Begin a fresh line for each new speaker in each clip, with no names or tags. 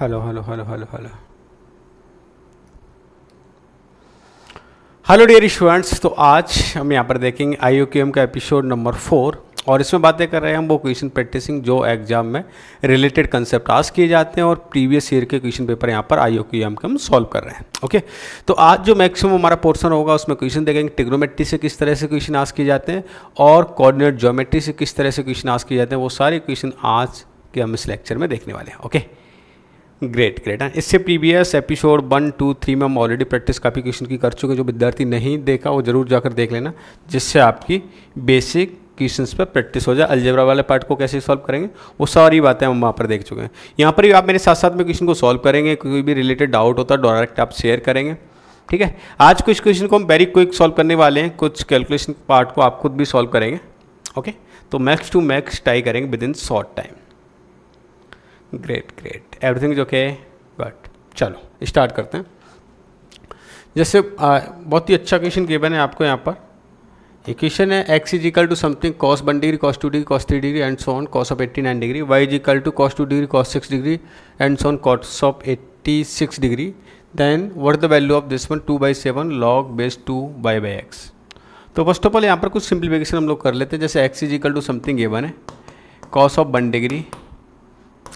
Hello hello hello hello hello hello dear students तो आज हम यहाँ पर देखेंगे आई का एपिसोड नंबर फोर और इसमें बातें कर रहे हैं हम वो क्वेश्चन प्रैक्टिसिंग जो एग्जाम में रिलेटेड कंसेप्ट आस किए जाते हैं और प्रीवियस ईयर के क्वेश्चन पेपर यहाँ पर आई के हम सॉल्व कर रहे हैं ओके तो आज जो मैक्सिमम हमारा पोर्सन होगा उसमें क्वेश्चन देखेंगे टिग्नोमेट्री से किस तरह से क्वेश्चन आस किए जाते हैं और कॉर्डिनेट ज्योमेट्री से किस तरह से क्वेश्चन आस किए जाते हैं वो सारे क्वेश्चन आज के हम इस लेक्चर में देखने वाले हैं ओके ग्रेट ग्रेट हाँ इससे previous episode one two three में हम ऑलरेडी प्रैक्टिस काफ़ी क्वेश्चन की कर चुके जो विद्यार्थी नहीं देखा वो ज़रूर जाकर देख लेना जिससे आपकी बेसिक क्वेश्चन पर प्रैक्टिस हो जाए अलजेबरा वाले पार्ट को कैसे सॉल्व करेंगे वो सारी बातें हम वहाँ पर देख चुके हैं यहाँ पर भी आप मेरे साथ साथ में क्वेश्चन को सॉल्व करेंगे कोई भी रिलेटेड डाउट होता है डायरेक्ट आप शेयर करेंगे ठीक है आज कुछ क्वेश्चन को हम वेरी क्विक सॉल्व करने वाले हैं कुछ कैलकुलेशन पार्ट को आप खुद भी सॉल्व करेंगे ओके तो मैक्स टू मैक्स ट्राई करेंगे within short time great great everything is okay but चलो स्टार्ट करते हैं जैसे आ, बहुत ही अच्छा क्वेश्चन गिवन है आपको यहाँ पर इक्वेशन है x is equal to something cos one degree cos two degree cos three degree and so on cos of eighty nine degree y is equal to cos two degree cos six degree and so on cos of eighty six degree then what the value of this one two by seven log base two by by x तो first of all यहाँ पर कुछ simplification हम लोग कर लेते हैं जैसे x is equal to something given है cos of one degree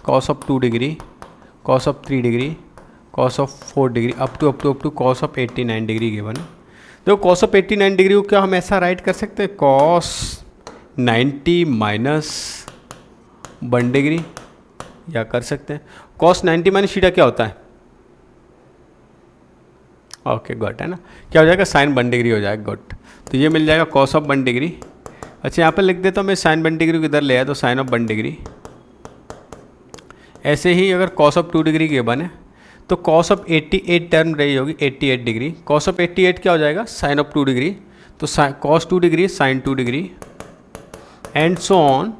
cos of two degree cos of three degree cos of four degree up to up to up to cos of eighty nine degree given देखो cos of eighty nine degree को क्या हम ऐसा write कर सकते हैं cos ninety minus one degree या कर सकते हैं कॉस नाइन्टी माइनस सीटा क्या होता है ओके गुड है ना क्या हो जाएगा साइन वन डिग्री हो जाएगा गुड तो ये मिल जाएगा कॉस ऑफ वन डिग्री अच्छा यहाँ पर लिख देता हूँ मैं साइन वन डिग्री को इधर ले आया तो साइन ऑफ वन डिग्री ऐसे ही अगर कॉस ऑफ टू डिग्री के बने तो कॉस ऑफ 88 टर्म रही होगी 88 डिग्री कॉस ऑफ 88 क्या हो जाएगा साइन ऑफ टू डिग्री तो cos two degree sine two degree and so on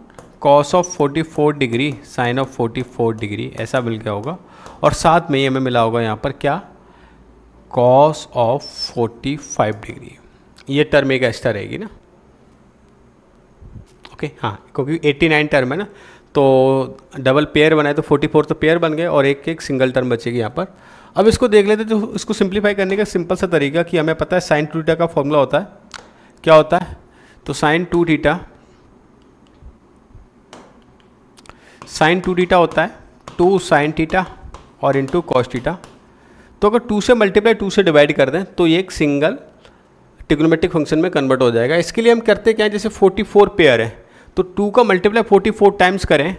cos of 44 degree sine of 44 degree ऐसा मिल गया होगा और साथ में ही हमें मिला होगा यहाँ पर क्या कॉस ऑफ 45 डिग्री ये टर्म एक एक्स्ट्रा रहेगी ना ओके हाँ क्योंकि 89 टर्म है ना तो डबल पेयर बनाए तो 44 तो पेयर बन गए और एक एक सिंगल टर्म बचेगी यहाँ पर अब इसको देख लेते तो इसको सिंप्लीफाई करने का सिंपल सा तरीका कि हमें पता है साइन टू टीटा का फॉर्मूला होता है क्या होता है तो sine two theta sine two theta होता है टू साइन टीटा और इंटू कॉस टीटा तो अगर टू से मल्टीप्लाई टू से डिवाइड कर दें तो ये एक सिंगल टिग्नोमेट्रिक फंक्शन में कन्वर्ट हो जाएगा इसके लिए हम करते क्या है जैसे 44 पेयर है तो टू का मल्टीप्लाई फोर्टी फोर टाइम्स करें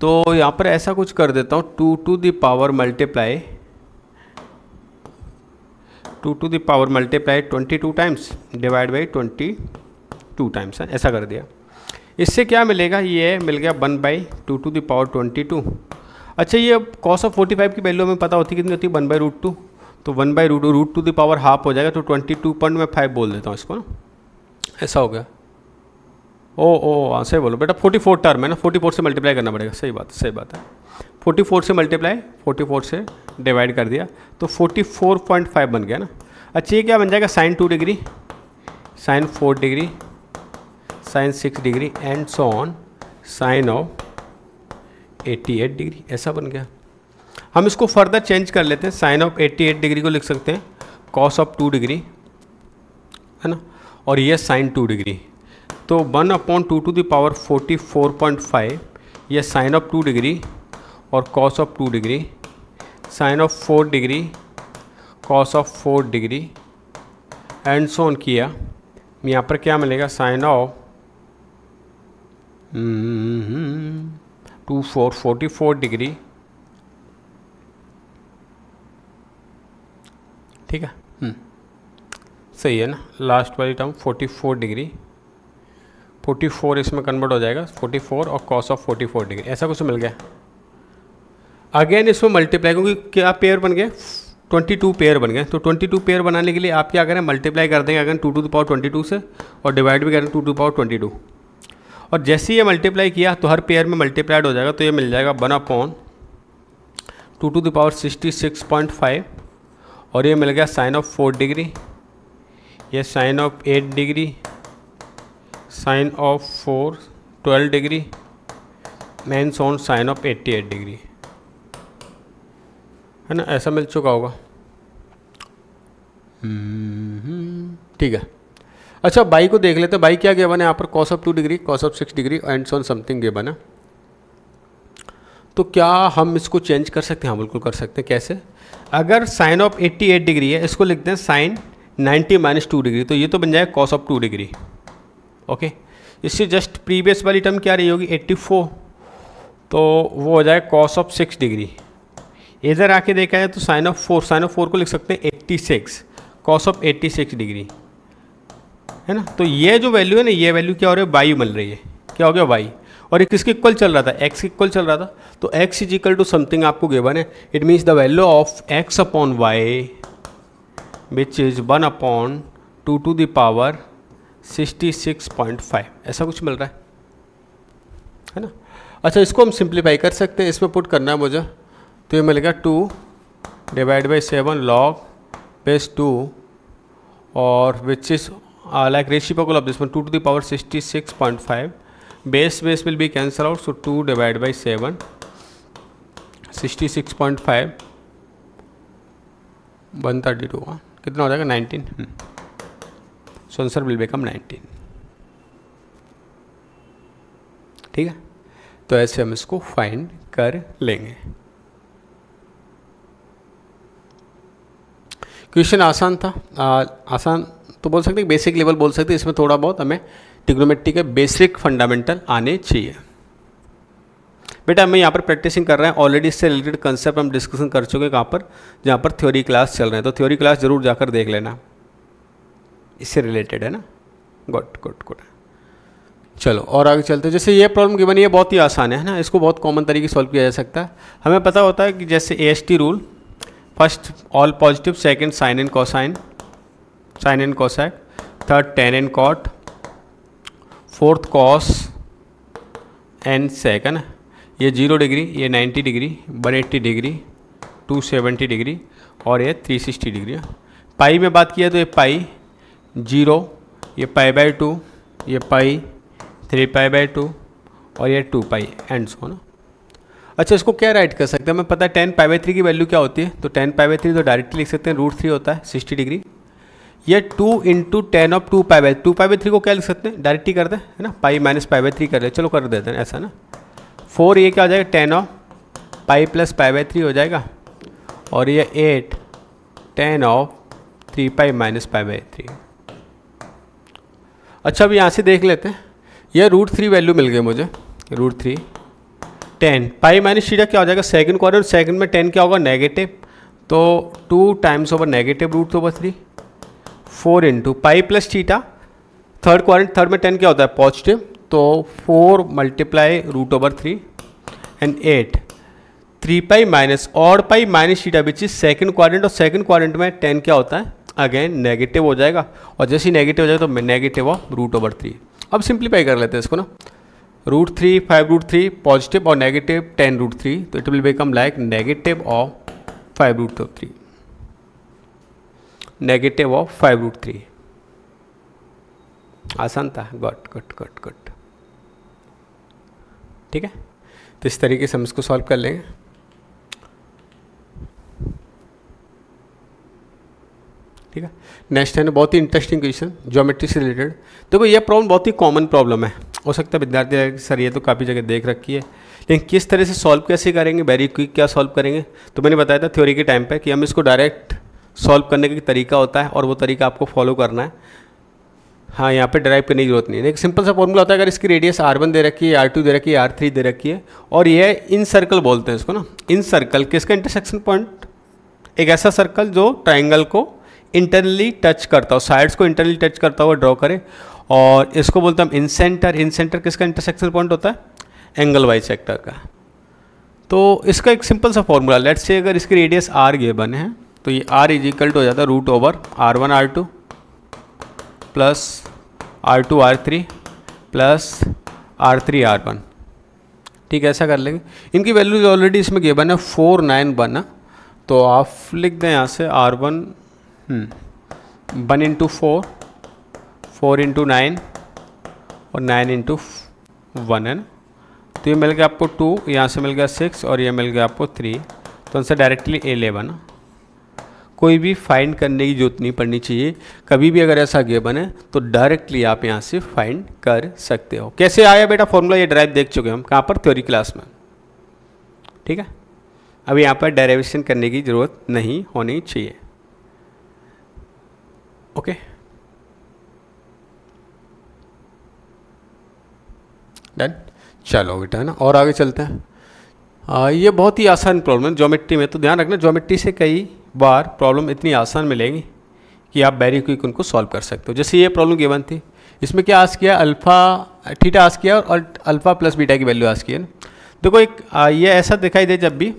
तो यहाँ पर ऐसा कुछ कर देता हूँ two two the power multiply two two the power multiply twenty two times divide by twenty two times ऐसा कर दिया इससे क्या मिलेगा ये मिल गया one by two two the power twenty two अच्छा ये अब कॉस ऑफ फोर्टी फाइव की वैल्यू हमें पता होती कितनी होती है वन बाई रूट टू तो one by root root two the power half हो जाएगा तो ट्वेंटी टू पॉइंट मैं फाइव बोल देता हूँ इसको ऐसा हो गया ओ ओ हाँ सही बोलो बेटा फोर्टी फोर टर्म है ना फोर्टी फोर से मल्टीप्लाई करना पड़ेगा सही बात सही बात है फोर्टी फोर से मल्टीप्लाई फोर्टी फोर से डिवाइड कर दिया तो फोर्टी फोर पॉइंट फाइव बन गया ना अच्छा ये क्या बन जाएगा sine two degree sine four degree sine six degree and so on sine of eighty eight degree ऐसा बन गया हम इसको फर्दर चेंज कर लेते हैं sine of eighty eight degree को लिख सकते हैं कॉस ऑफ टू डिग्री है ना और ये साइन टू डिग्री तो one upon two two the power forty four point five यह साइन ऑफ टू डिग्री और cos of two degree sine of four degree cos of four degree and so on किया यहाँ पर क्या मिलेगा sine of hmm, two four forty four degree ठीक है hmm, सही है ना लास्ट वाली term forty four degree forty four इसमें कन्वर्ट हो जाएगा फोर्टी फोर और cos of forty four degree ऐसा कुछ मिल गया अगेन इसमें मल्टीप्लाई क्योंकि क्या पेयर बन गए ट्वेंटी टू पेयर बन गए तो ट्वेंटी टू पेयर बनाने के लिए आप क्या करें मल्टीप्लाई कर देंगे अगर two two power twenty two से और डिवाइड भी करें two two power twenty two और जैसे ही ये मल्टीप्लाई किया तो हर पेयर में मल्टीप्लाइड हो जाएगा तो ये मिल जाएगा one upon two two the power sixty six point five और ये मिल गया साइन ऑफ फोर डिग्री ये sine of eight degree sine of four twelve degree mains on sine of eighty eight degree है ना ऐसा मिल चुका होगा हम्म। ठीक है अच्छा बाई को देख लेते हैं बाई क्या गिवन है यहाँ पर cos of two degree cos of six degree and on something given है तो क्या हम इसको चेंज कर सकते हैं हाँ बिल्कुल कर सकते हैं कैसे अगर साइन ऑफ 88 डिग्री है इसको लिखते हैं साइन 90 माइनस टू डिग्री तो ये तो बन जाएगा cos of two degree okay इससे जस्ट प्रीवियस वाली टर्म क्या रही होगी 84 तो वो हो जाएगा कॉस ऑफ सिक्स डिग्री इधर आके देखा जाए तो sine of four sine of four को लिख सकते हैं eighty six cos of eighty six degree है ना तो ये जो वैल्यू है ना ये वैल्यू क्या हो रही है वाई मिल रही है क्या हो गया वाई और ये किसके इक्वल चल रहा था एक्स के इक्वल चल रहा था तो x is equal to something आपको गेवन है it means the value of x upon y which is one upon two two the power sixty six point five ऐसा कुछ मिल रहा है है ना अच्छा इसको हम सिंप्लीफाई कर सकते हैं इसमें पुट करना है मुझे तो ये मिलेगा two divide by seven log base two और which is like ratio of this one two two the power sixty six point five base base will be cancel out so two divide by seven sixty six point five one thirty two कितना हो जाएगा nineteen so answer will become 19. ठीक है तो ऐसे हम इसको find कर लेंगे क्वेश्चन आसान था आ, आसान तो बोल सकते बेसिक लेवल बोल सकते इसमें थोड़ा बहुत हमें टिग्नोमेट्री के बेसिक फंडामेंटल आने चाहिए बेटा हमें यहाँ पर प्रैक्टिसिंग कर रहे हैं ऑलरेडी इससे रिलेटेड कंसेप्ट हम डिस्कशन कर चुके हैं कहाँ पर जहाँ पर थ्योरी क्लास चल रहे हैं तो थ्योरी क्लास जरूर जाकर देख लेना इससे रिलेटेड है ना गुड गुड गुड चलो और आगे चलते हैं जैसे ये प्रॉब्लम गिवन ये बहुत ही आसान है ना इसको बहुत कॉमन तरीके से सॉल्व किया जा सकता है हमें पता होता है कि जैसे A rule first all positive second sine and cosine sine and cosec third tan and cot fourth cos and sec है ना ये जीरो डिग्री ये ninety degree one eighty degree two seventy degree और ये सिक्सटी डिग्री पाई में बात किया तो ये पाई जीरो ये पाई बाई टू ये pi three pi by two और ये टू पाई एंड सो ना अच्छा इसको क्या राइट कर सकते हैं हमें पता है टेन पाई बाई थ्री की वैल्यू क्या होती है तो टेन पाई बाई थ्री तो डायरेक्टली लिख सकते हैं रूट थ्री होता है सिक्सटी डिग्री ये two into tan of two pi by two pi by three को क्या लिख सकते हैं डायरेक्टली कर दें है ना pi minus pi by three कर दे चलो कर देते हैं ऐसा ना फोर ये क्या हो जाएगा tan of pi plus pi by three हो जाएगा और ये at tan of three pi minus pi by three अच्छा अभी यहाँ से देख लेते हैं यह रूट थ्री वैल्यू मिल गई मुझे root three tan pi minus theta क्या हो जाएगा सेकंड क्वार्टर सेकंड में टेन क्या होगा नेगेटिव तो two times over negative root over three four into pi plus theta third quadrant third में टेन क्या होता है पॉजिटिव तो four multiply root over three and at three pi minus और pi minus theta which is second quadrant और second quadrant में tan क्या होता है अगेन नेगेटिव हो जाएगा और जैसे ही नेगेटिव हो जाएगा तो negative of root over three अब सिंप्लीफाई कर लेते हैं इसको ना root three five root three positive और नेगेटिव टेन रूट थ्री तो it will become like negative of five root three negative of five root three आसान था गुड गुड गुड गुड ठीक है तो इस तरीके से हम इसको सॉल्व कर लेंगे ठीक है नेक्स्ट है बहुत ही इंटरेस्टिंग क्वेश्चन ज्योमेट्री से रिलेटेड देखो तो ये प्रॉब्लम बहुत ही कॉमन प्रॉब्लम है हो सकता है विद्यार्थी सर ये तो काफ़ी जगह देख रखी है लेकिन किस तरह से सॉल्व कैसे करेंगे वेरी क्विक क्या सॉल्व करेंगे तो मैंने बताया था थ्योरी के टाइम पर कि हम इसको डायरेक्ट सॉल्व करने का तरीका होता है और वो तरीका आपको फॉलो करना है हाँ यहाँ पे ड्राइव करने की जरूरत नहीं है एक सिंपल सा फॉर्मूला होता है अगर इसकी रेडियस आर वन दे रखी है आर टू दे रखी है आर थ्री दे रखी है और ये इन सर्कल बोलते हैं इसको ना इन सर्कल किसका इंटरसेक्शन पॉइंट एक ऐसा सर्कल जो ट्राइंगल को इंटरनली टच करता हो साइड्स को इंटरनली टच करता हुआ ड्रॉ करें और इसको बोलते हैं हम इन सेंटर इन सेंटर किसका इंटरसेक्शन पॉइंट होता है एंगल वाई सेक्टर का तो इसका एक सिंपल सा फॉर्मूला लेट्स से अगर इसकी रेडियस आर ये बने हैं तो ये आर इज टू हो जाता है root over R one R two plus R two R three plus R three R one ठीक है ऐसा कर लेंगे इनकी वैल्यूज ऑलरेडी इसमें गेबन है फोर नाइन वन तो आप लिख दें यहाँ से R one hmm. One into four four into nine और नाइन इंटू वन एन तो ये मिल गया आपको टू यहाँ से मिल गया सिक्स और ये मिल गया आपको थ्री तो आंसर डायरेक्टली एलेवन कोई भी फाइंड करने की जरूरत नहीं पड़नी चाहिए कभी भी अगर ऐसा गेबन है तो डायरेक्टली आप यहाँ से फाइंड कर सकते हो कैसे आया बेटा फॉर्मूला ये ड्राइव देख चुके हम कहाँ पर थ्योरी क्लास में ठीक है अब यहाँ पर डायरेवेशन करने की ज़रूरत नहीं होनी चाहिए ओके डन चलो बेटा है ना और आगे चलते हैं आ, ये बहुत ही आसान प्रॉब्लम है ज्योमेट्री में तो ध्यान रखना ज्योमेट्री से कई बार प्रॉब्लम इतनी आसान मिलेंगी कि आप बैरी क्विक उनको सॉल्व कर सकते हो जैसे ये प्रॉब्लम गिवन थी इसमें क्या आस किया अल्फ़ा थीटा आस किया और अल्फ़ा प्लस बीटा की वैल्यू आस किया है ना देखो एक आ, ये ऐसा दिखाई दे जब भी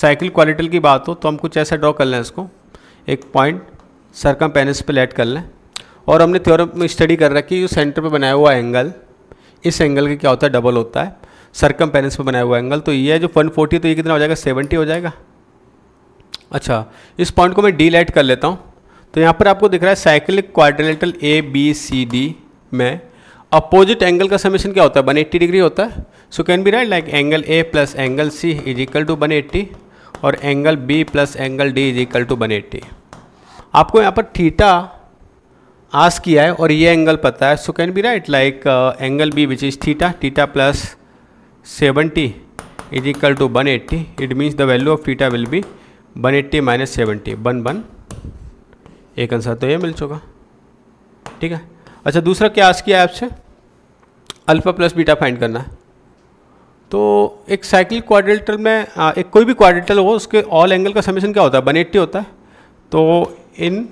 साइकिल क्वालिटल की बात हो तो हम कुछ ऐसा ड्रॉ कर लें इसको एक पॉइंट सरकम पेनिस पर लेट कर लें और हमने थ्योरम में स्टडी कर रखी है जो सेंटर पर बनाया हुआ एंगल इस एंगल का क्या होता है डबल होता है सरकम पेनिस पर बनाया हुआ एंगल तो ये है जो वन फोर्टी तो ये कितना हो जाएगा सेवेंटी हो जाएगा अच्छा इस पॉइंट को मैं डी लाइट कर लेता हूँ तो यहाँ पर आपको दिख रहा है cyclic quadrilateral A B C D में अपोजिट एंगल का समेशन क्या होता है 180 डिग्री होता है so can be write like angle A plus angle C is equal to 180 और angle B plus angle D is equal to 180 आपको यहाँ पर थीटा आस किया है और ये एंगल पता है so can be write like angle B which is theta theta plus seventy is equal to one eighty it means the value of theta will be one eighty minus seventy one one एक answer तो ये मिल चुका ठीक है अच्छा दूसरा क्या आस किया है आपसे अल्फा प्लस बीटा फाइंड करना है तो एक साइकिल क्वाड्रेटल में uh, एक कोई भी क्वाड्रेटल हो उसके ऑल एंगल का समीशन क्या होता है वन एट्टी होता है तो इन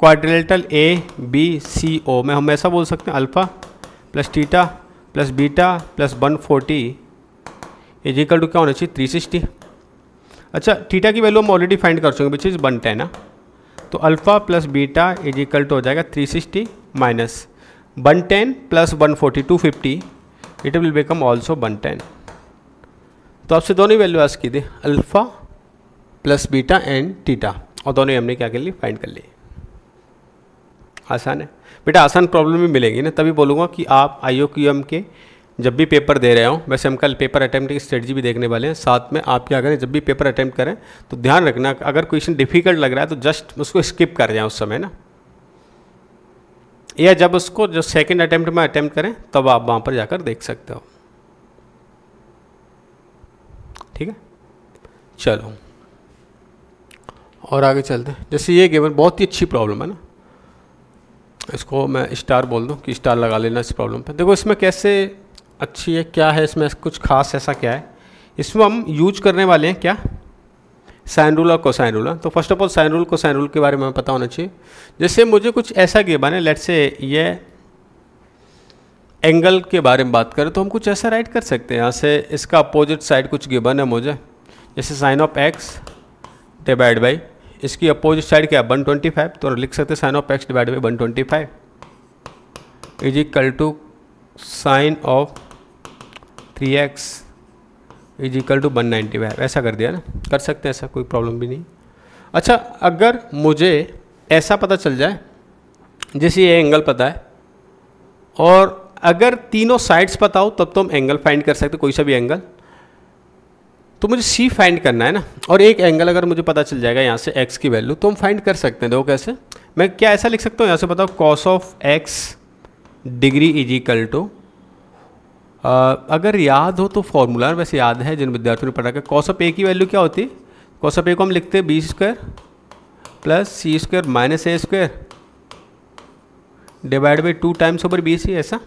क्वाड्रिलेटरल ए बी सी ओ में हम ऐसा बोल सकते हैं alpha plus theta plus beta plus one forty is equal to क्या होना चाहिए थ्री सिक्सटी अच्छा टीटा की वैल्यू हम ऑलरेडी फाइंड कर चुके बिच इज़ वन टेन है तो alpha plus beta is equal to हो जाएगा three sixty minus one ten plus one forty two fifty it will become also one ten तो आपसे दोनों ही वैल्यू आज की थी alpha plus beta and theta और दोनों ही हमने क्या कर ली फाइंड कर ली आसान है बेटा आसान प्रॉब्लम भी मिलेंगी ना तभी बोलूँगा कि आप आई ओ क्यू एम के जब भी पेपर दे रहे हो वैसे हम कल पेपर अटैम्प्ट की स्ट्रेटजी भी देखने वाले हैं साथ में आप क्या करें जब भी पेपर अटैम्प्ट करें तो ध्यान रखना अगर क्वेश्चन डिफिकल्ट लग रहा है तो जस्ट उसको स्किप कर जाएं उस समय ना या जब उसको जो सेकेंड अटैम्प्ट में अटैम्प्ट करें तब आप वहाँ पर जाकर देख सकते हो ठीक है चलो और आगे चलते हैं जैसे ये गेवन बहुत ही अच्छी प्रॉब्लम है ना इसको मैं स्टार बोल दूँ कि स्टार लगा लेना इस प्रॉब्लम पे देखो इसमें कैसे अच्छी है क्या है इसमें कुछ खास ऐसा क्या है इसमें हम यूज करने वाले हैं क्या साइन रूल और कोसाइन रूल तो first of all sine rule cosine rule के बारे में पता होना चाहिए जैसे मुझे कुछ ऐसा गेबन है लेट से ये एंगल के बारे में बात करें तो हम कुछ ऐसा राइट कर सकते हैं यहाँ से इसका अपोजिट साइड कुछ गेबन है मुझे जैसे sine of X divide by इसकी अपोजिट साइड क्या वन ट्वेंटी फाइव तो लिख सकते हैं sine of X divide by one twenty five is equal to sine of three X is equal to one ninety five ऐसा कर दिया ना कर सकते हैं ऐसा कोई प्रॉब्लम भी नहीं अच्छा अगर मुझे ऐसा पता चल जाए जैसे ये एंगल पता है और अगर तीनों साइड्स पता हो तब तो हम एंगल फाइंड कर सकते कोई सा भी एंगल तो मुझे सी फाइंड करना है ना और एक एंगल अगर मुझे पता चल जाएगा यहाँ से एक्स की वैल्यू तो हम फाइंड कर सकते हैं देखो कैसे मैं क्या ऐसा लिख सकता हूँ यहाँ से बताओ cos of X degree is equal to अगर याद हो तो फॉर्मूला वैसे याद है जिन विद्यार्थियों ने पढ़ा कि ऑफ ए की वैल्यू क्या होती है कॉस ऑफ ए को हम लिखते हैं B square plus C square minus A square divide by two times over B C ऐसा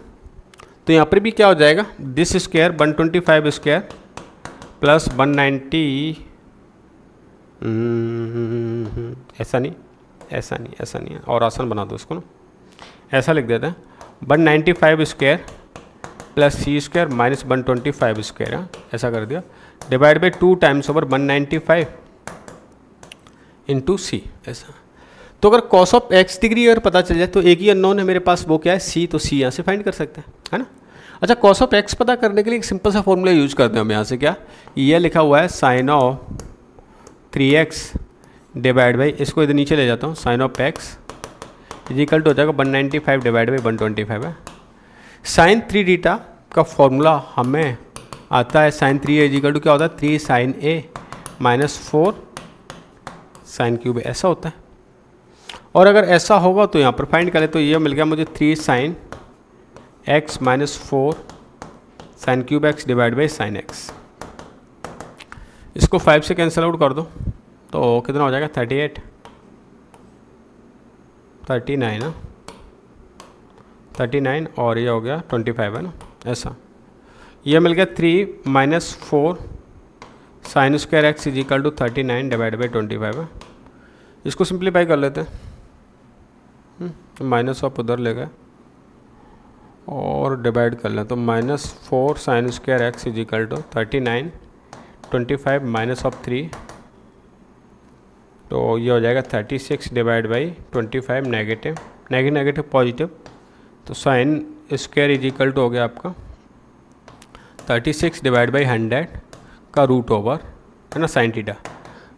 तो यहाँ पर भी क्या हो जाएगा this square one twenty five square plus one ninety hmm, ऐसा नहीं ऐसा नहीं ऐसा नहीं और आसान बना दो उसको ना ऐसा लिख देते हैं one ninety five square plus C square minus one twenty five square है हाँ? ऐसा कर दिया divide by two times over one ninety five into C ऐसा तो अगर कॉस ऑफ एक्स डिग्री अगर पता चल जाए तो एक ही अननोन है मेरे पास वो क्या है सी तो सी यहाँ से फाइंड कर सकते हैं है ना अच्छा कॉस ऑफ एक्स पता करने के लिए एक सिंपल सा फॉर्मूला यूज करते हैं हम यहाँ से क्या ये लिखा हुआ है sine of three X divide by इसको इधर नीचे ले जाता हूँ sine of X is equal to हो जाएगा one ninety five divide by one twenty five है साइन थ्री डीटा का फॉर्मूला हमें आता है साइन थ्री इजिकल टू क्या होता है three sine A minus four sine cube ऐसा होता है और अगर ऐसा होगा तो यहाँ पर फाइंड करें तो ये मिल गया मुझे three sine X minus four sine cube X divide by sine X इसको फाइव से कैंसिल आउट कर दो तो कितना हो जाएगा थर्टी एट थर्टी नाइन है थर्टी नाइन और ये हो गया ट्वेंटी फाइव है ना ऐसा ये मिल गया three minus four sine square X is equal to thirty nine divide by twenty five है इसको सिंप्लीफाई कर लेते हैं माइनस हम्म, आप उधर ले गए और डिवाइड कर लें तो minus four sine square X is to thirty nine twenty five minus of three तो ये हो जाएगा thirty six divide by twenty five negative negative negative positive तो साइन स्क्वायर इज टू हो गया आपका thirty six divide by hundred का root over है ना साइन टीटा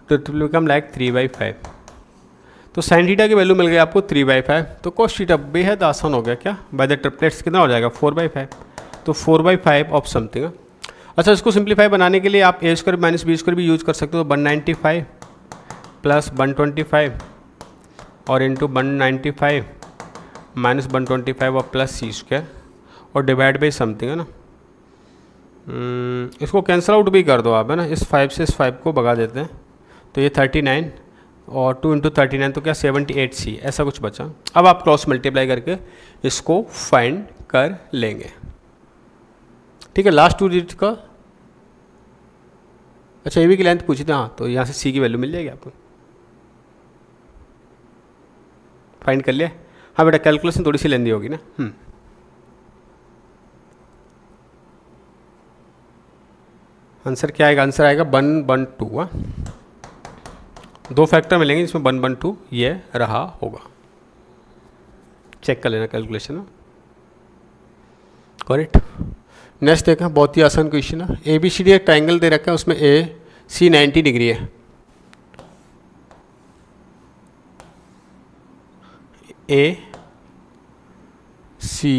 तो it will become like three by five तो साइन थीटा की वैल्यू मिल गई आपको थ्री बाई फाइव तो कॉस्ट थीटा बेहद आसान हो गया क्या बाय द ट्रिपलेट्स कितना हो जाएगा फोर बाई फाइव तो four by five of something अच्छा इसको सिंप्लीफाई बनाने के लिए आप A square minus B square भी यूज़ कर सकते हो one ninety five plus one twenty five और into one ninety five minus one twenty five और प्लस सी स्क्वायर और डिवाइड बाई समथिंग है ना हम्म, इसको कैंसिल आउट भी कर दो आप है ना इस फाइव से इस फाइव को भगा देते हैं तो ये थर्टी नाइन और टू इंटू थर्टी नाइन तो क्या सेवेंटी एट सी ऐसा कुछ बचा अब आप क्रॉस मल्टीप्लाई करके इसको फाइंड कर लेंगे ठीक है लास्ट टू डिजिट का अच्छा ए भी की लेंथ पूछी थी हाँ तो यहाँ से सी की वैल्यू मिल जाएगी आपको फाइंड कर लिया हाँ बेटा कैलकुलेशन थोड़ी सी लेंदी होगी ना आंसर हम्म। क्या आएगा आंसर आएगा वन वन टू हाँ दो फैक्टर मिलेंगे जिसमें वन वन टू ये रहा होगा चेक कर लेना कैलकुलेशन में करेक्ट नेक्स्ट देखें बहुत ही आसान क्वेश्चन है ए बी सी डी एक ट्राइंगल दे रखा है उसमें ए सी नाइन्टी डिग्री है ए सी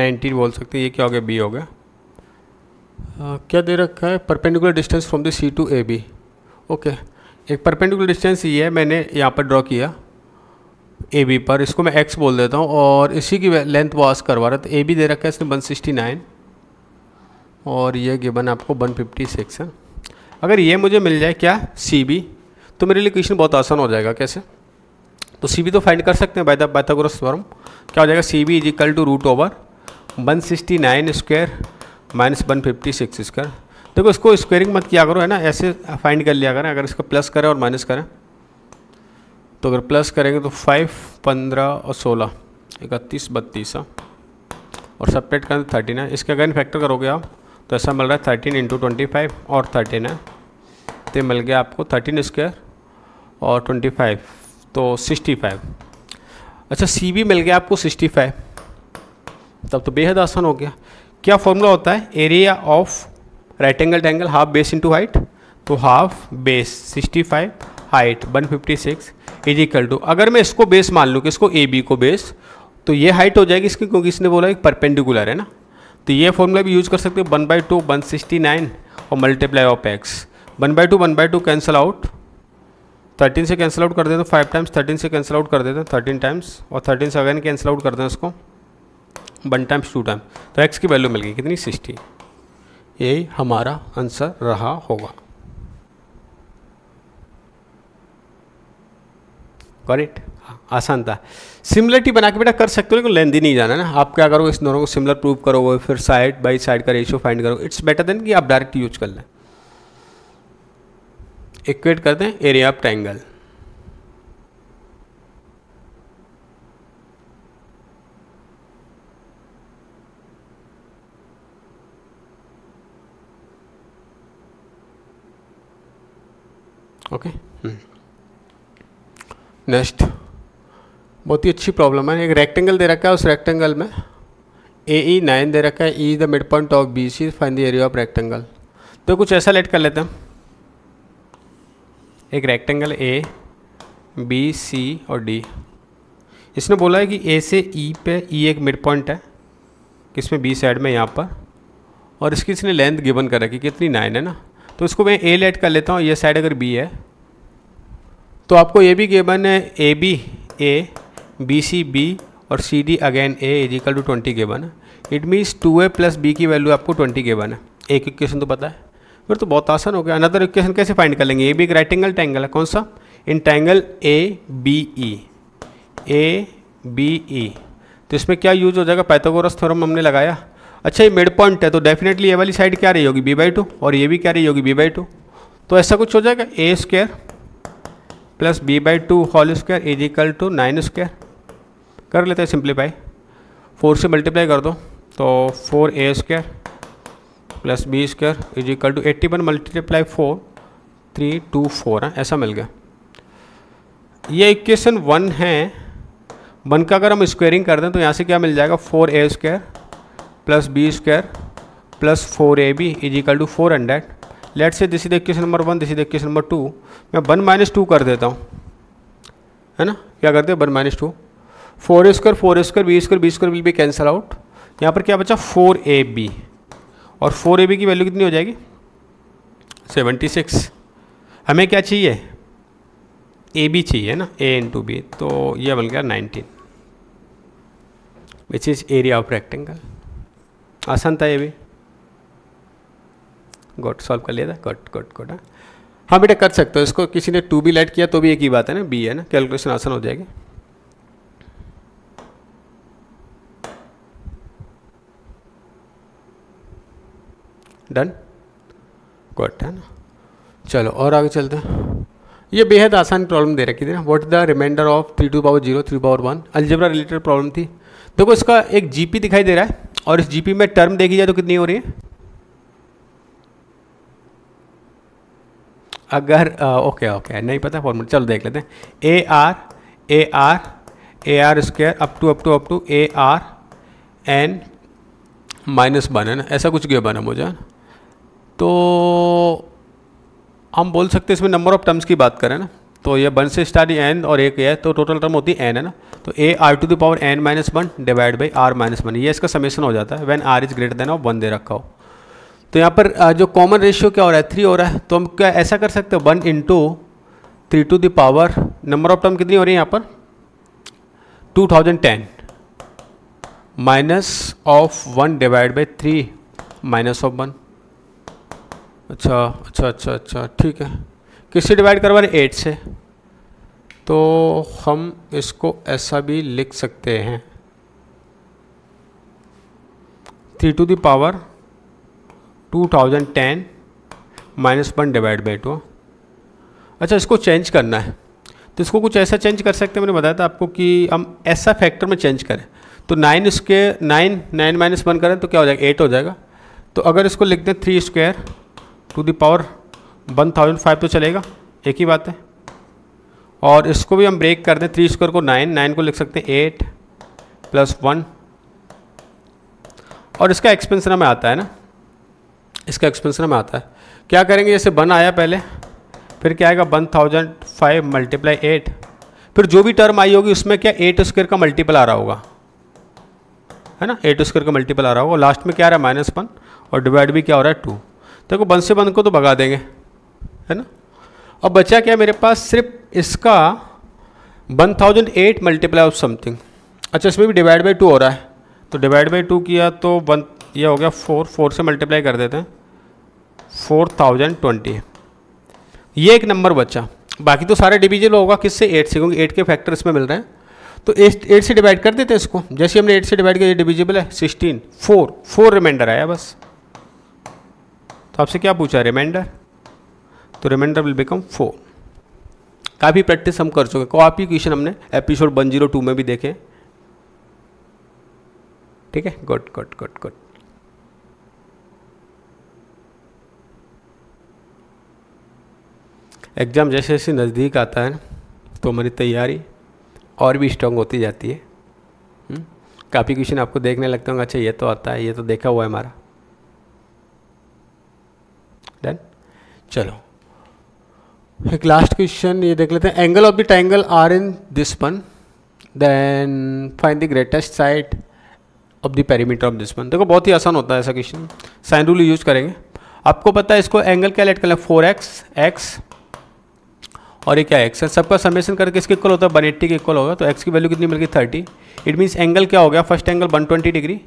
नाइन्टी बोल सकते हैं ये क्या हो गया बी हो गया आ, क्या दे रखा है perpendicular distance from the C to A B okay एक परपेंडिकुलर डिस्टेंस ये है मैंने यहाँ पर ड्रॉ किया ए बी पर इसको मैं एक्स बोल देता हूँ और इसी की लेंथ वास करवा रहा था ए बी दे रखा है इसने वन सिक्सटी नाइन और ये गिवन आपको वन फिफ्टी सिक्स है अगर ये मुझे मिल जाए क्या सी बी तो मेरे लिए क्वेश्चन बहुत आसान हो जाएगा कैसे तो सी बी तो फाइंड कर सकते हैं बाय द पाइथागोरस थ्योरम क्या हो जाएगा C B is equal to root over one sixty nine square minus one fifty six square देखो इसको स्क्वेयरिंग मत किया करो है ना ऐसे फाइंड कर लिया करें अगर इसको प्लस करें और माइनस करें तो अगर प्लस करेंगे तो फाइव पंद्रह और सोलह इकतीस बत्तीस हाँ। और सपरेट करें तो थर्टीन है इसके अगर फैक्टर करोगे आप तो ऐसा मिल रहा है थर्टीन इंटू ट्वेंटी फाइव और थर्टीन है तो मिल गया आपको थर्टीन स्क्वेयर और ट्वेंटी फाइव तो सिक्सटी फाइव अच्छा सी बी मिल गया आपको सिक्सटी फाइव तब तो बेहद आसान हो गया क्या फॉर्मूला होता है area of right angle triangle half base into height तो half base 65 height one is equal to अगर मैं इसको बेस मान लूँ कि इसको ए बी को बेस तो ये हाइट हो जाएगी इसकी क्योंकि इसने बोला एक परपेंडिकुलर है ना तो ये फॉर्मूला भी यूज कर सकते हैं one by two one sixty nine और multiply of X one by two one by two cancel out thirteen से कैंसिल आउट कर देते हैं फाइव टाइम्स थर्टीन से कैंसिल आउट कर देते हैं थर्टीन टाइम्स और थर्टीन से अगेन कैंसिल आउट कर दें इसको वन टाइम्स टू टाइम तो एक्स की वैल्यू मिल गई कितनी सिक्सटी यही हमारा आंसर रहा होगा करेक्ट हाँ, आसान था सिमिलरिटी बना के बेटा कर सकते हो लेकिन लेंदी नहीं जाना ना आप क्या करोगे इस दोनों को सिमिलर प्रूव करोगे फिर साइड बाई साइड का रेशियो फाइंड करोगे इट्स बेटर देन कि आप डायरेक्ट यूज कर लें इक्वेट कर दें area of triangle okay next बहुत ही अच्छी प्रॉब्लम है एक रेक्टेंगल दे रखा है उस रेक्टेंगल में ए ई नाइन दे रखा है E the mid point of B C fine the area of rectangle तो कुछ ऐसा लेट कर लेते हैं एक रेक्टेंगल ए बी सी और डी इसने बोला है कि ए से ई e पे ई e एक मिड पॉइंट है किसमें बी साइड में यहाँ पर और इसकी इसने लेंथ गिवन कर रखी कितनी नाइन है ना तो इसको मैं ए लेट कर लेता हूँ ये साइड अगर बी है तो आपको ये भी गेबन है A B A B C B और C D again A is equal to twenty given है it means two A plus B की वैल्यू आपको ट्वेंटी गेबन है एक इक्वेशन तो पता है फिर तो बहुत आसान हो गया अनदर इक्वेशन कैसे फाइंड कर लेंगे ये भी एक राइट एंगल ट्रैंगल है कौन सा in triangle A B E A B E तो इसमें क्या यूज हो जाएगा पैथागोरस थ्योरम हमने लगाया अच्छा ये मिड पॉइंट है तो डेफिनेटली ये वाली साइड क्या रही होगी बी बाई टू और ये भी क्या रही होगी बी बाई टू तो ऐसा कुछ हो जाएगा A square plus B by two whole square is equal to nine square कर लेते हैं सिंप्लीफाई फोर से मल्टीप्लाई कर दो तो four A square plus B square is equal to eighty one multiply four three two four है ऐसा मिल गया ये इक्वेशन वन है वन का अगर हम स्क्वेयरिंग कर दें तो यहाँ से क्या मिल जाएगा four A square plus B square plus four A B is equal to four hundred let say this is equation number one this is question number two मैं वन माइनस टू कर देता हूँ है ना क्या करते हैं one minus two four square four square B square B square will be cancel out यहाँ पर क्या बचा फोर ए बी और फोर ए बी की वैल्यू कितनी हो जाएगी सेवेंटी सिक्स हमें क्या चाहिए ए बी चाहिए ना ए इन टू बी तो यह बन गया nineteen which is area of rectangle आसान था ये भी गोट सॉल्व कर लिया था गोट गोट गोट हाँ हाँ बेटा कर सकते हो इसको किसी ने टू बी लाइट किया तो भी एक ही बात है ना बी है ना कैलकुलेशन आसान हो जाएगी डन गोट है ना चलो और आगे चलते हैं ये बेहद आसान प्रॉब्लम दे रखी थी ना what the remainder of three to power zero three power one algebra related problem थी देखो इसका एक जीपी दिखाई दे रहा है और इस जीपी में टर्म देखी जाए तो कितनी हो रही है अगर आ, ओके ओके नहीं पता फॉर्मूल चलो देख लेते हैं A R A R A R square up to up to up to A R N minus one है ना ऐसा कुछ क्यों बना मुझे तो हम बोल सकते हैं इसमें नंबर ऑफ टर्म्स की बात करें ना तो ये वन से स्टार्ट एन और एक है तो टोटल टर्म होती है एन है ना तो a r to the power n minus one divide by r minus one ये इसका समेशन हो जाता है when r is greater than of one दे रखा हो तो यहाँ पर जो कॉमन रेशियो क्या हो रहा है थ्री हो रहा है तो हम क्या ऐसा कर सकते हैं one into three to the power number of term कितनी हो रही है यहाँ पर two thousand ten minus of one divide by three minus of one अच्छा अच्छा अच्छा अच्छा ठीक है किससे डिवाइड करवा रहे एट से तो हम इसको ऐसा भी लिख सकते हैं three to the power two thousand ten minus one divide by two अच्छा इसको चेंज करना है तो इसको कुछ ऐसा चेंज कर सकते हैं मैंने बताया था आपको कि हम ऐसा फैक्टर में चेंज करें तो नाइन इसके नाइन नाइन माइनस वन करें तो क्या हो जाएगा एट हो जाएगा तो अगर इसको लिख दें three square to the power one thousand five तो चलेगा एक ही बात है और इसको भी हम ब्रेक कर दें थ्री स्क्वायर को नाइन नाइन को लिख सकते हैं एट प्लस वन और इसका एक्सपेंसन हमें आता है ना इसका एक्सपेंसन हमें आता है क्या करेंगे जैसे वन आया पहले फिर क्या आएगा one thousand five multiply eight फिर जो भी टर्म आई होगी उसमें क्या एट स्क्वेयर का मल्टीपल आ रहा होगा है ना एट स्क्वेयर का मल्टीपल आ रहा होगा लास्ट में क्या आ रहा है माइनस वन और डिवाइड भी क्या हो रहा है टू देखो वन से वन को तो भगा देंगे है ना अब बचा क्या मेरे पास सिर्फ इसका 1008 thousand eight multiply of something अच्छा इसमें भी डिवाइड बाई टू हो रहा है तो डिवाइड बाई टू किया तो वन ये हो गया फोर फोर से मल्टीप्लाई कर देते हैं फोर थाउजेंड ट्वेंटी ये एक नंबर बचा बाकी तो सारे डिविजन होगा किससे एट से क्योंकि एट के फैक्टर इसमें मिल रहे हैं तो एट एट से डिवाइड कर देते हैं इसको जैसे हमने एट से डिवाइड किया ये डिविजिबल है सिक्सटीन फोर फोर रिमाइंडर आया बस तो आपसे क्या पूछा रिमाइंडर तो रिमाइंडर विल बिकम फोर काफ़ी प्रैक्टिस हम कर चुके हैं काफ़ी क्वेश्चन हमने एपिसोड वन जीरो टू में भी देखे ठीक है good good good good exam जैसे जैसे नज़दीक आता है तो हमारी तैयारी और भी स्ट्रांग होती जाती है हम्म? काफ़ी क्वेश्चन आपको देखने लगते होंगे अच्छा ये तो आता है ये तो देखा हुआ है हमारा डन चलो एक लास्ट क्वेश्चन ये देख लेते हैं angle of the triangle are in this one then find the greatest side of the perimeter of this one देखो बहुत ही आसान होता है ऐसा क्वेश्चन साइन रूल यूज करेंगे आपको पता है इसको एंगल क्या लेट कर लें फोर एक्स एक्स और ये क्या एक्स है सबका समेशन करके इसके इक्वल होता है वन एट्टी के इक्वल होगा तो एक्स की वैल्यू कितनी मिल गई थर्टी इट मीन्स एंगल क्या हो गया first angle one twenty degree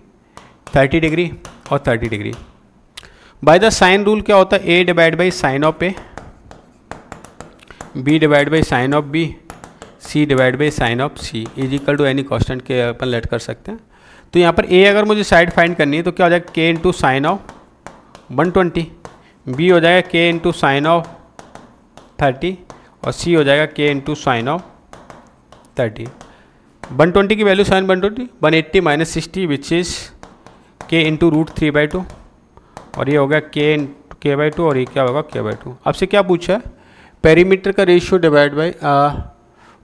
thirty degree और thirty degree by the sine rule क्या होता है a divide by sine of a b divide by sine of B c divide by sine of c is equal to any constant k अपन late कर सकते हैं तो यहाँ पर ए अगर मुझे साइड फाइंड करनी है तो क्या हो जाएगा k into sine of one twenty b हो जाएगा k into sine of thirty और सी हो जाएगा k into sine of thirty one twenty की value sine one twenty one eighty minus sixty which is k into root three by two और ये हो गया के के बाई टू और ये क्या होगा के बाई टू आपसे क्या पूछा है पेरीमीटर का ratio divide by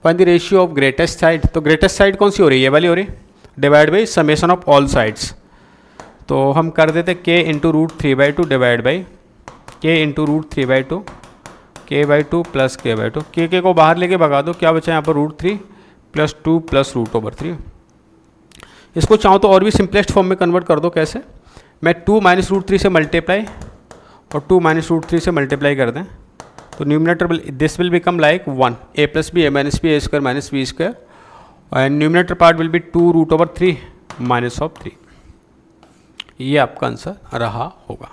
one the ratio of greatest side तो ग्रेटेस्ट साइड कौन सी हो रही है वाली हो रही divide by summation of all sides तो हम कर देते k into root three by two divide by k into root three by two k by two plus k by two k k को बाहर लेके भगा दो क्या बचा यहाँ पर root three plus two plus root over three इसको चाहो तो और भी सिंपलेस्ट फॉर्म में कन्वर्ट कर दो कैसे मैं टू माइनस रूट थ्री से मल्टीप्लाई और टू माइनस रूट थ्री से मल्टीप्लाई कर दें तो numerator this will become like one a plus b a minus b a square minus B square and numerator part will be two root over three minus of three ये आपका answer रहा होगा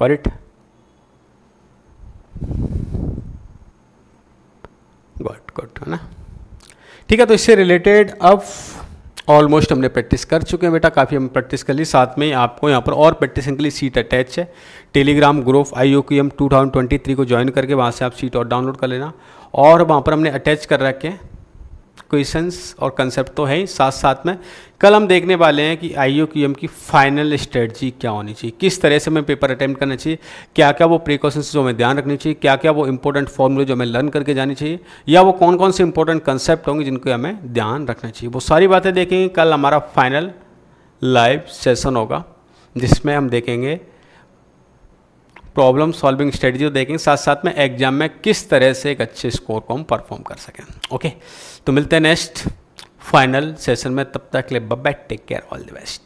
correct got got है ना ठीक है तो इससे रिलेटेड अब ऑलमोस्ट हमने प्रैक्टिस कर चुके हैं बेटा काफ़ी हम प्रैक्टिस कर ली साथ में आपको यहाँ पर और प्रैक्टिसिंग के लिए सीट अटैच है Telegram group I O Q M to को ज्वाइन करके वहाँ से आप सीट और डाउनलोड कर लेना और वहाँ पर हमने अटैच कर रखे हैं क्वेश्चंस और कंसेप्ट तो है ही साथ साथ में कल हम देखने वाले हैं कि आई यू क्यू एम की फाइनल स्ट्रेटजी क्या होनी चाहिए किस तरह से हमें पेपर अटैम्प्ट करना चाहिए क्या क्या वो प्रिकॉशंस जो हमें ध्यान रखनी चाहिए क्या क्या वो इंपॉर्टेंट फॉर्मूले जो हमें लर्न करके जानी चाहिए या वो कौन कौन से इंपॉर्टेंट कंसेप्ट होंगे जिनको हमें ध्यान रखना चाहिए वो सारी बातें देखेंगे कल हमारा फाइनल लाइव सेशन होगा जिसमें हम देखेंगे प्रॉब्लम सॉल्विंग स्ट्रेटजी देखेंगे साथ साथ में एग्जाम में किस तरह से एक अच्छे स्कोर को हम परफॉर्म कर सकें ओके तो मिलते हैं नेक्स्ट फाइनल सेशन में तब तक ले bye take care all the best